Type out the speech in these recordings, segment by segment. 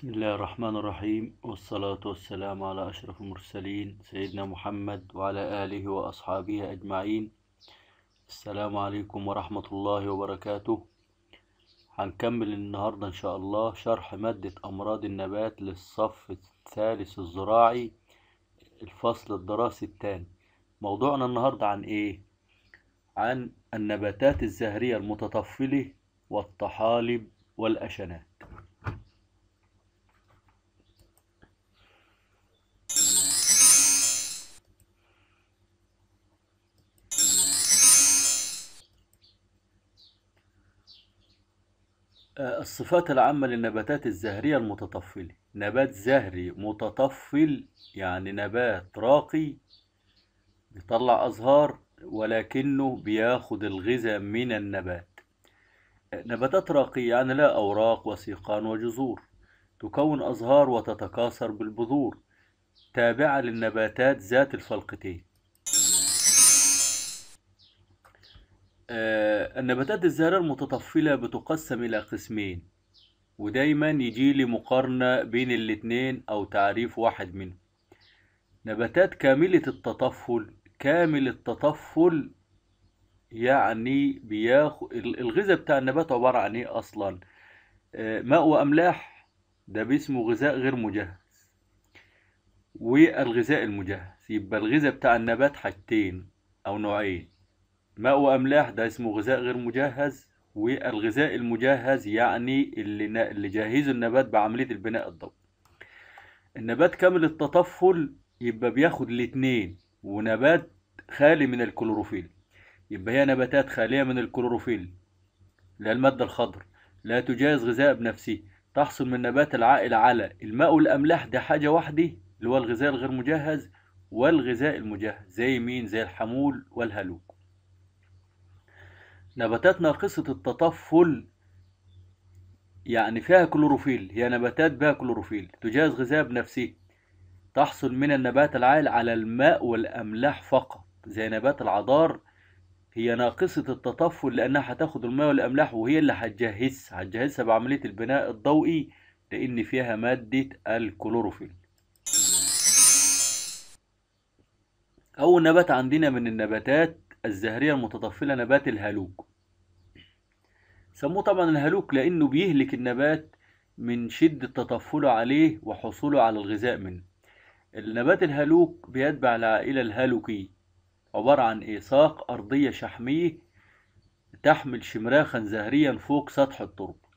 بسم الله الرحمن الرحيم والصلاة والسلام على أشرف المرسلين سيدنا محمد وعلى آله وأصحابه أجمعين السلام عليكم ورحمة الله وبركاته هنكمل النهاردة إن شاء الله شرح مادة أمراض النبات للصف الثالث الزراعي الفصل الدراسي الثاني موضوعنا النهاردة عن إيه؟ عن النباتات الزهرية المتطفلة والطحالب والأشنات الصفات العامة للنباتات الزهرية المتطفلة نبات زهري متطفل يعني نبات راقي بيطلع أزهار ولكنه بياخد الغذاء من النبات نباتات راقية يعني لها أوراق وسيقان وجذور تكون أزهار وتتكاثر بالبذور تابعة للنباتات ذات الفلقتين آه، النباتات الزهرة المتطفلة بتقسم إلى قسمين ودايما يجي لي مقارنة بين الاتنين أو تعريف واحد منهم نباتات كاملة التطفل كامل التطفل يعني بياخد الغذاء بتاع النبات عبارة عن ايه أصلا آه، ماء وأملاح ده باسمه غذاء غير مجهز والغذاء المجهز يبقى الغذاء بتاع النبات حاجتين أو نوعين ماء واملاح ده اسمه غذاء غير مجهز والغذاء المجهز يعني اللي اللي جهزه النبات بعمليه البناء الضوئي النبات كامل التطفل يبقى بياخد الاتنين ونبات خالي من الكلوروفيل يبقى هي نباتات خاليه من الكلوروفيل لا الماده الخضر لا تجهز غذاء بنفسه تحصل من نبات العائل على الماء والاملاح ده حاجه واحده اللي هو الغذاء الغير مجهز والغذاء المجهز زي مين زي الحمول والهلوك نباتات ناقصة التطفل يعني فيها كلوروفيل هي نباتات بها كلوروفيل تجهز غذاء بنفسه تحصل من النبات العال على الماء والأملاح فقط زي نبات العذار هي ناقصة التطفل لأنها هتاخد الماء والأملاح وهي اللي هتجهزها هتجهزها بعملية البناء الضوئي لأن فيها مادة الكلوروفيل أول نبات عندنا من النباتات الزهرية المتطفلة نبات الهالوج سموه طبعا الهلوك لأنه بيهلك النبات من شدة تطفله عليه وحصوله على الغذاء منه النبات الهلوك بيتبع العائلة الهلوكي عبارة عن إيساق أرضية شحمية تحمل شمراخا زهريا فوق سطح التربة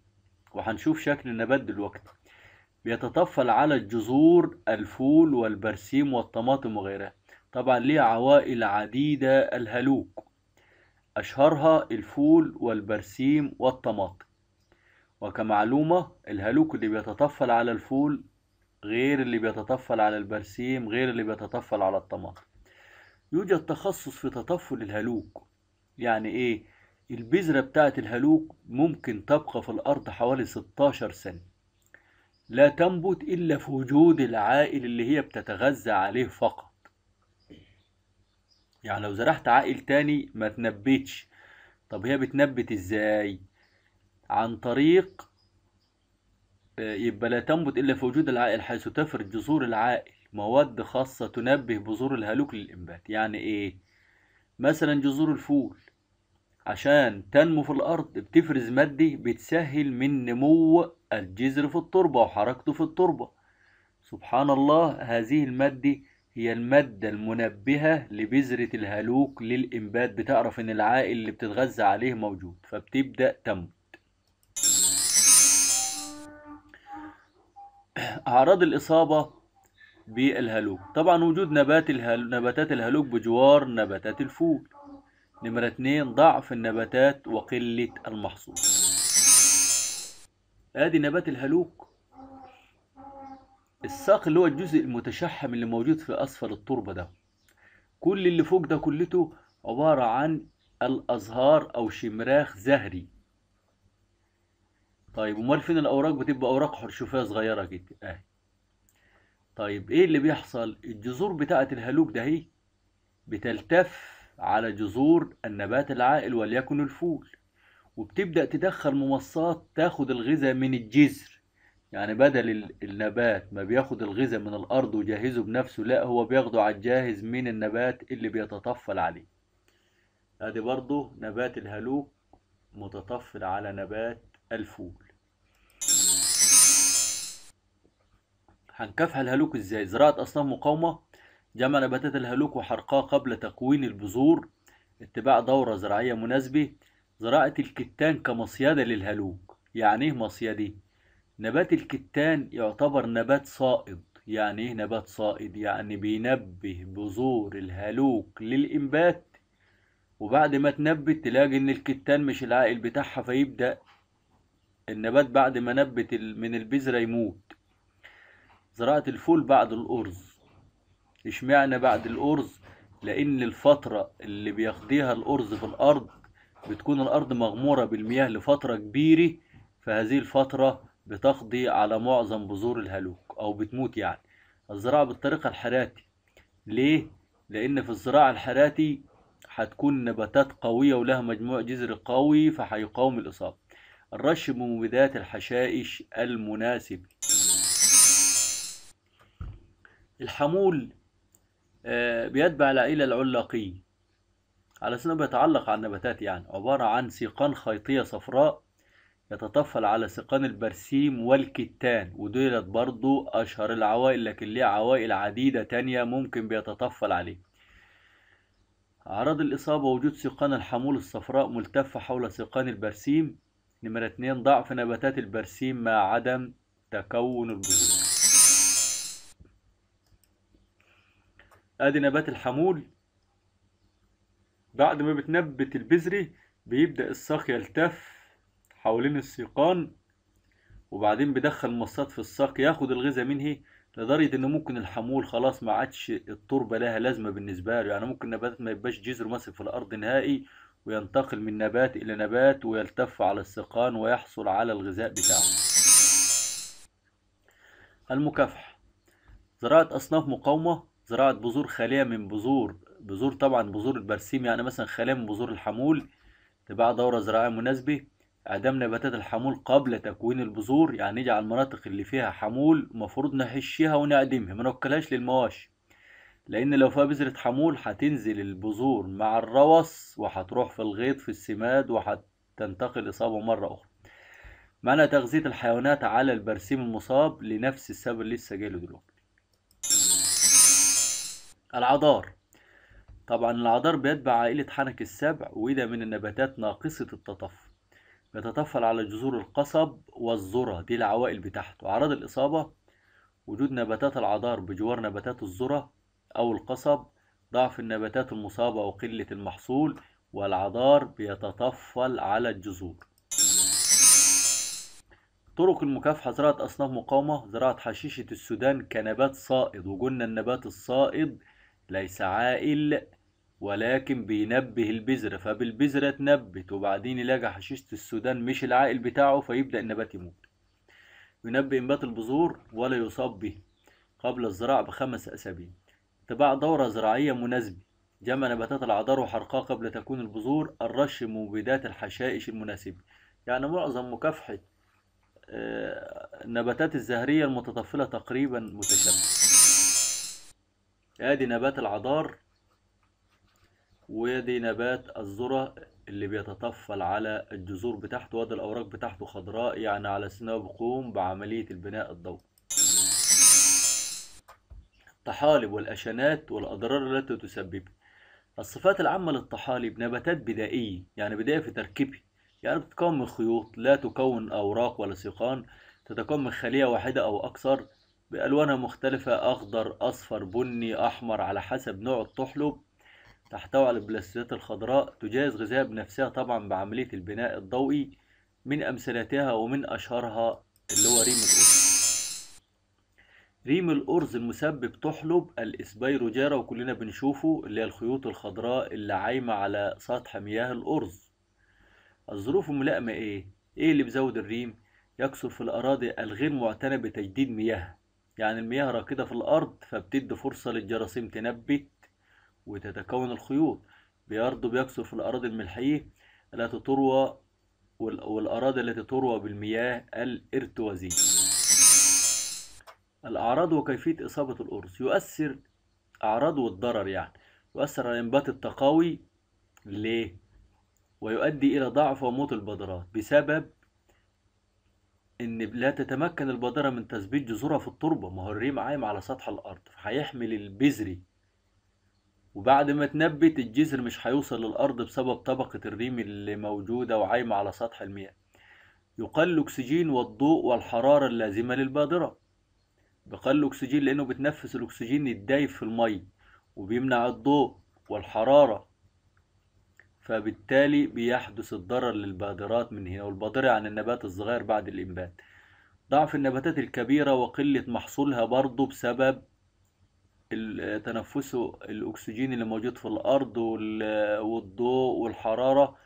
وهنشوف شكل النبات دلوقتي بيتطفل على الجذور الفول والبرسيم والطماطم وغيرها طبعا ليه عوائل عديدة الهلوك أشهرها الفول والبرسيم والطماطم وكمعلومة الهلوك اللي بيتطفل على الفول غير اللي بيتطفل على البرسيم غير اللي بيتطفل على الطماطم يوجد تخصص في تطفل الهلوك يعني ايه البذرة بتاعة الهلوك ممكن تبقى في الأرض حوالي 16 سنة لا تنبت إلا في وجود العائل اللي هي بتتغذى عليه فقط يعني لو زرعت عائل تاني ما تنبتش طب هي بتنبت ازاي عن طريق آه، يبقى لا تنبت إلا في وجود العائل حيث تفرد جذور العائل مواد خاصة تنبه بذور الهلوك للإنبات يعني إيه؟ مثلا جذور الفول عشان تنمو في الأرض بتفرز مادة بتسهل من نمو الجذر في التربة وحركته في التربة سبحان الله هذه المادة هي المادة المنبهة لبذرة الهلوك للإنبات بتعرف إن العائل اللي بتتغذى عليه موجود فبتبدأ تنبت أعراض الإصابة بالهلوك طبعا وجود نبات الهالوك نباتات الهلوك بجوار نباتات الفول نمرة اتنين ضعف النباتات وقلة المحصول ادي نبات الهلوك الساق اللي هو الجزء المتشحم اللي موجود في أسفل التربة ده كل اللي فوق ده كلته عبارة عن الأزهار أو شمراخ زهري طيب أمال فين الأوراق بتبقى أوراق حرشوفية صغيرة جدا آه. طيب إيه اللي بيحصل الجذور بتاعة الهلوك ده هي بتلتف على جذور النبات العائل وليكن الفول وبتبدأ تدخل ممصات تاخد الغذاء من الجذر يعني بدل النبات ما بياخد الغذاء من الارض ويجهزه بنفسه لا هو بياخده على الجاهز من النبات اللي بيتطفل عليه ادي برضه نبات الهلوك متطفل على نبات الفول هنكافح الهلوك ازاي زراعة اصناف مقاومة جمع نباتات الهلوك وحرقها قبل تكوين البذور اتباع دورة زراعية مناسبة زراعة الكتان كمصيدة للهلوك يعني ايه مصيدة نبات الكتان يعتبر نبات صائد يعني ايه نبات صائد يعني بينبه بذور الهلوك للانبات وبعد ما تنبت تلاقي ان الكتان مش العائل بتاعها فيبدا النبات بعد ما نبت من البذره يموت زراعه الفول بعد الارز اشمعنى بعد الارز لان الفتره اللي بيقضيها الارز في الارض بتكون الارض مغموره بالمياه لفتره كبيره فهذه الفتره بتقضي على معظم بذور الهلوك أو بتموت يعني الزراعة بالطريقة الحراتي ليه؟ لأن في الزراعة الحراتي هتكون نباتات قوية ولها مجموع جذر قوي فهيقاوم الإصابة الرش بمبيدات الحشائش المناسب الحمول آه، بيتبع العيلة العلاقية على سنة بيتعلق على النباتات يعني عبارة عن سيقان خيطية صفراء يتطفل على سقان البرسيم والكتان ودولت برضو أشهر العوائل لكن ليه عوائل عديدة تانية ممكن بيتطفل عليه أعراض الإصابة وجود سقان الحمول الصفراء ملتفة حول سقان البرسيم نمرة اتنين ضعف نباتات البرسيم مع عدم تكون البذور ادي نبات الحمول بعد ما بتنبت البذرة بيبدأ الساق يلتف حوالين السيقان وبعدين بدخل مصاد في الساق ياخد الغذاء منه لدرجة ان ممكن الحمول خلاص ما عادش التربة لها لازمة بالنسبة له يعني ممكن نبات ما يبقاش جذر ماسك في الارض نهائي وينتقل من نبات الى نبات ويلتف على السيقان ويحصل على الغذاء بتاعه المكافحة زراعة أصناف مقاومة زراعة بذور خالية من بذور بذور طبعا بذور البرسيم يعني مثلا خالية من بذور الحمول تباع دورة زراعية مناسبة إعدام نباتات الحمول قبل تكوين البذور يعني نيجي على المناطق اللي فيها حمول المفروض نهشها ونعدمها ما نوكلهاش للمواشي لأن لو فيها بذرة حمول هتنزل البذور مع الروس وهتروح في الغيط في السماد وهتنتقل إصابة مرة أخرى معنى تغذية الحيوانات على البرسيم المصاب لنفس السبب اللي لسه جايله دلوقتي العذار طبعا العذار بيتبع عائلة حنك السبع وده من النباتات ناقصة التطفل بيتطفل على جذور القصب والذرة دي العوائل بتاعته أعراض الإصابة وجود نباتات العذار بجوار نباتات الذرة أو القصب ضعف النباتات المصابة وقلة المحصول والعذار بيتطفل على الجذور طرق المكافحة زراعة أصناف مقاومة زراعة حشيشة السودان كنبات صائد وقلنا النبات الصائد ليس عائل ولكن بينبه البذرة فبالبذرة تنبت وبعدين يلاقي حشيشة السودان مش العائل بتاعه فيبدأ النبات يموت ينبئ إنبات البذور ولا يصاب به قبل الزراعة بخمس أسابيع اتباع دورة زراعية مناسبة جمع نباتات العذار وحرقها قبل تكون البذور الرش مبيدات الحشائش المناسبة يعني معظم مكافحة النباتات آه، الزهرية المتطفلة تقريبا متشابهة ادي نبات العذار ودي نبات الذرة اللي بيتطفل على الجذور بتاعته وادي الأوراق بتاعته خضراء يعني على سنه بقوم بعملية البناء الضوئي الطحالب والأشنات والأضرار التي تسببها الصفات العامة للطحالب نباتات بدائية يعني بدائية في تركيبها يعني بتتكون من خيوط لا تكون أوراق ولا سيقان تتكون من خلية واحدة أو أكثر بألوانها مختلفة أخضر أصفر بني أحمر على حسب نوع الطحلب تحتوي على البلاستيدات الخضراء تجهز غذاء بنفسها طبعا بعملية البناء الضوئي من أمثلتها ومن أشهرها اللي هو ريم الأرز ريم الأرز المسبب تحلب الإسبيروجيرا وكلنا بنشوفه اللي هي الخيوط الخضراء اللي عايمة على سطح مياه الأرز الظروف الملائمة إيه؟ إيه اللي بيزود الريم؟ يكثر في الأراضي الغير معتنة بتجديد مياه يعني المياه راكدة في الأرض فبتدي فرصة للجراثيم تنبت وتتكون الخيوط بيرض بيكثر في الأراضي الملحية التي تروى والأراضي التي تروى بالمياه الإرتوازية الأعراض وكيفية إصابة القرص يؤثر أعراض والضرر يعني يؤثر على الإنبات التقوي ليه؟ ويؤدي إلى ضعف وموت البذرات بسبب إن لا تتمكن البذرة من تثبيت جذورها في التربة ما هو الريم عايم على سطح الأرض فهيحمل البذري وبعد ما تنبت الجزر مش هيوصل للأرض بسبب طبقة الريم اللي موجودة وعايمة على سطح المياه يقل الأكسجين والضوء والحرارة اللازمة للبادرة بقل الأكسجين لأنه بتنفس الأكسجين الدايب في المي وبيمنع الضوء والحرارة فبالتالي بيحدث الضرر للبادرات من هنا والبادرة عن النبات الصغير بعد الإنبات ضعف النباتات الكبيرة وقلة محصولها برضه بسبب تنفسه الأكسجين اللي موجود في الأرض والضوء والحرارة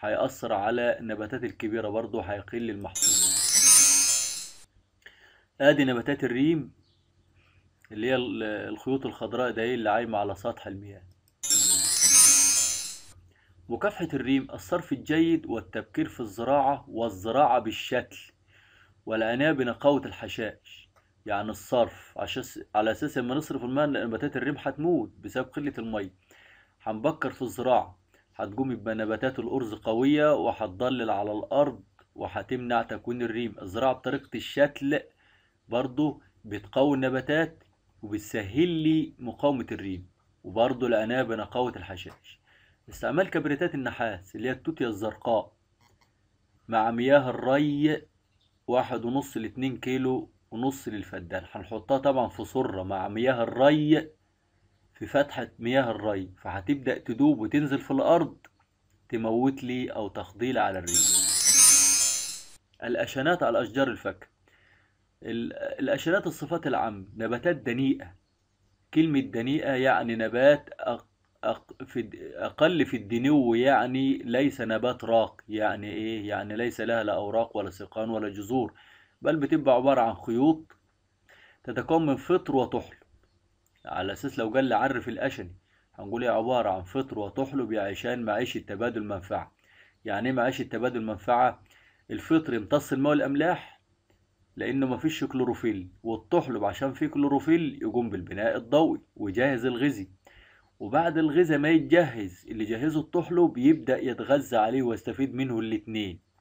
هيأثر على النباتات الكبيرة برضو هيقل المحصول ادي نباتات الريم اللي هي الخيوط الخضراء ده اللي عايمة على سطح المياه مكافحة الريم الصرف الجيد والتبكير في الزراعة والزراعة بالشكل والعناية بنقاوة الحشائش يعني الصرف عشان على اساس لما نصرف الماء نباتات الريم هتموت بسبب قله الميه هنبكر في الزراعه هتقوم يبقى نباتات الارز قويه وهتضلل على الارض وهتمنع تكوين الريم الزراعه بطريقه الشتل برضو بتقوي النباتات وبتسهل لي مقاومه الريم وبرضو الانابه بنقاوه الحشائش استعمال كبريتات النحاس اللي هي التوتيا الزرقاء مع مياه الري واحد ونص لاتنين كيلو ونص للفدان هنحطها طبعا في صرة مع مياه الري في فتحة مياه الري فهتبدأ تدوب وتنزل في الأرض تموت لي أو تخضيل على الريش الأشنات على أشجار الفك الأشنات الصفات العامة نباتات دنيئة كلمة دنيئة يعني نبات أقل في الدنو يعني ليس نبات راق يعني إيه يعني ليس لها لا أوراق ولا سقان ولا جذور بل بتبقى عبارة عن خيوط تتكون من فطر وطحل على أساس لو جل عرف الأشني هنقول هي عبارة عن فطر وطحل عشان معيشة تبادل منفعة يعني ايه معيشة تبادل منفعة؟ الفطر يمتص الماء والأملاح لأنه مفيش كلوروفيل والطحلب عشان فيه كلوروفيل يقوم بالبناء الضوئي ويجهز الغذي وبعد الغذاء ما يتجهز اللي جهزه الطحلب يبدأ يتغذى عليه ويستفيد منه الاتنين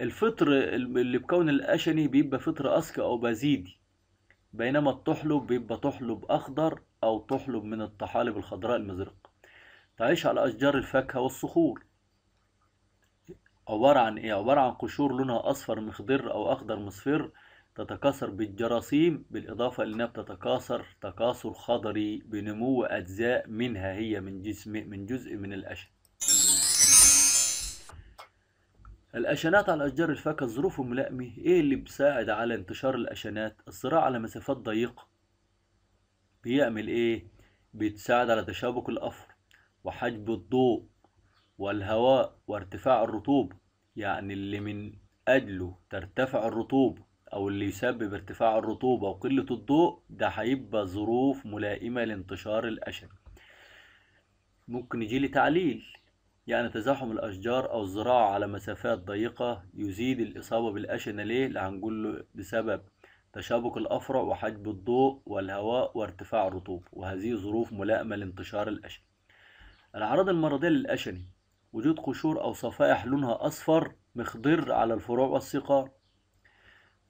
الفطر اللي بكون القشني بيبقى فطر أسكى أو بازيدي بينما الطحلب بيبقى طحلب أخضر أو طحلب من الطحالب الخضراء المزرقة تعيش على أشجار الفاكهة والصخور عبارة عن إيه؟ عبارة عن قشور لونها أصفر مخضر أو أخضر مصفر تتكاثر بالجراثيم بالإضافة إلى بتتكاثر تكاثر خضري بنمو أجزاء منها هي من جسم من جزء من الأشن. الأشنات على أشجار الفاكهة ظروفه ملائمة إيه اللي بيساعد على انتشار الأشنات؟ الصراع على مسافات ضيقة بيعمل إيه؟ بتساعد على تشابك الأفر وحجب الضوء والهواء وارتفاع الرطوبة يعني اللي من أجله ترتفع الرطوبة أو اللي يسبب ارتفاع الرطوبة وقلة الضوء ده هيبقى ظروف ملائمة لانتشار الأشن ممكن يجي لي تعليل يعني تزاحم الأشجار أو الزراعة على مسافات ضيقة يزيد الإصابة بالأشنة ليه؟ اللي هنقول له بسبب تشابك الأفرع وحجب الضوء والهواء وارتفاع الرطوبة وهذه ظروف ملائمة لانتشار الأشنة الأعراض المرضية للأشنة وجود قشور أو صفائح لونها أصفر مخضر على الفروع والسقار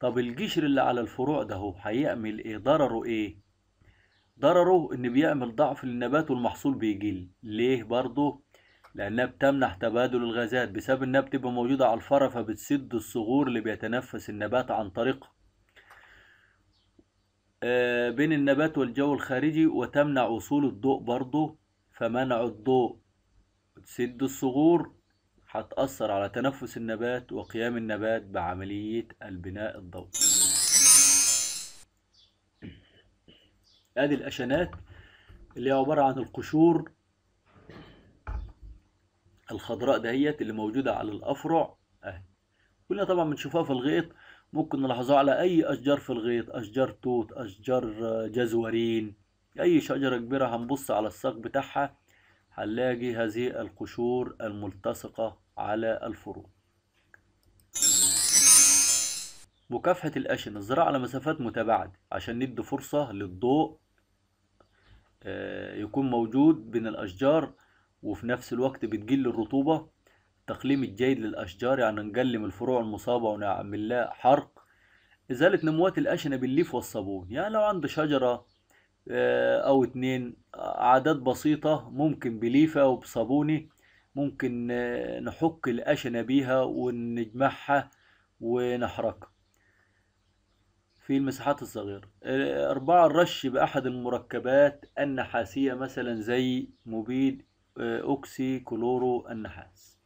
طب الجشر اللي على الفروع ده هو هيعمل إيه؟ ضرره إيه؟ ضرره إن بيعمل ضعف للنبات والمحصول بيجل ليه برضه؟ لأنها بتمنح تبادل الغازات بسبب إنها بتبقى موجودة على الفرع فبتسد الصغور اللي بيتنفس النبات عن طريقها آه، بين النبات والجو الخارجي وتمنع وصول الضوء برضه فمنع الضوء تسد الصغور هتأثر على تنفس النبات وقيام النبات بعملية البناء الضوئي ادي الاشانات اللي هي عبارة عن القشور الخضراء دهيت اللي موجودة على الأفرع أهي كلنا طبعا بنشوفها في الغيط ممكن نلاحظوها على أي أشجار في الغيط أشجار توت أشجار آه، جزورين أي شجرة كبيرة هنبص على الساق بتاعها هنلاقي هذه القشور الملتصقة على الفروع مكافحة الأشن الزراعة على مسافات متباعدة عشان ندي فرصة للضوء آه، يكون موجود بين الأشجار وفي نفس الوقت بتقل الرطوبة التقليم الجيد للأشجار يعني نقلم الفروع المصابة ونعمل لها حرق إزالة نموات الأشنة بالليف والصابون يعني لو عند شجرة آه، أو اتنين عادات بسيطة ممكن بليفة وبصابونة ممكن آه، نحك الأشنة بيها ونجمعها ونحرقها في المساحات الصغيرة آه، أربعة الرش بأحد المركبات النحاسية مثلا زي مبيد آه، أوكسي كلورو النحاس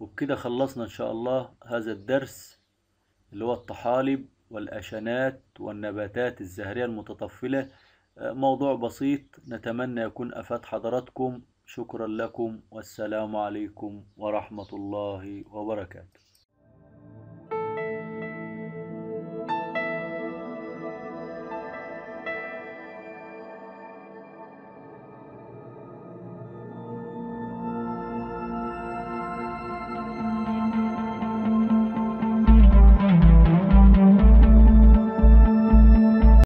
وبكده خلصنا إن شاء الله هذا الدرس اللي هو الطحالب والأشنات والنباتات الزهرية المتطفلة آه، موضوع بسيط نتمنى يكون أفاد حضراتكم شكرا لكم والسلام عليكم ورحمة الله وبركاته